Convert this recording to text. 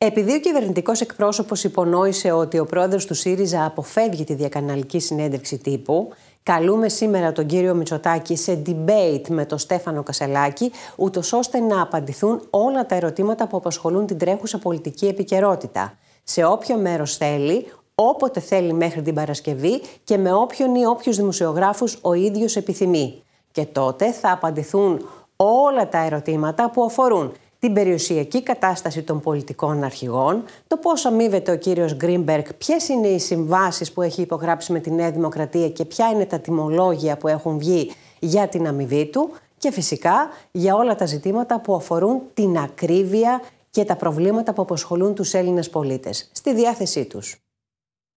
Επειδή ο κυβερνητικός εκπρόσωπος υπονόησε ότι ο πρόεδρος του ΣΥΡΙΖΑ αποφεύγει τη διακαναλική συνέντευξη τύπου, καλούμε σήμερα τον κύριο Μητσοτάκη σε debate με τον Στέφανο Κασελάκη, ούτως ώστε να απαντηθούν όλα τα ερωτήματα που απασχολούν την τρέχουσα πολιτική επικαιρότητα. Σε όποιο μέρος θέλει, όποτε θέλει μέχρι την Παρασκευή και με όποιον ή όποιους δημοσιογράφους ο ίδιος επιθυμεί. Και τότε θα απαντηθούν όλα τα ερωτήματα που αφορούν την περιουσιακή κατάσταση των πολιτικών αρχηγών, το πώς αμείβεται ο κύριος Γκρίνμπερκ, ποιες είναι οι συμβάσεις που έχει υπογράψει με τη Νέα Δημοκρατία και ποια είναι τα τιμολόγια που έχουν βγει για την αμοιβή του και φυσικά για όλα τα ζητήματα που αφορούν την ακρίβεια και τα προβλήματα που αποσχολούν τους Έλληνες πολίτες στη διάθεσή τους.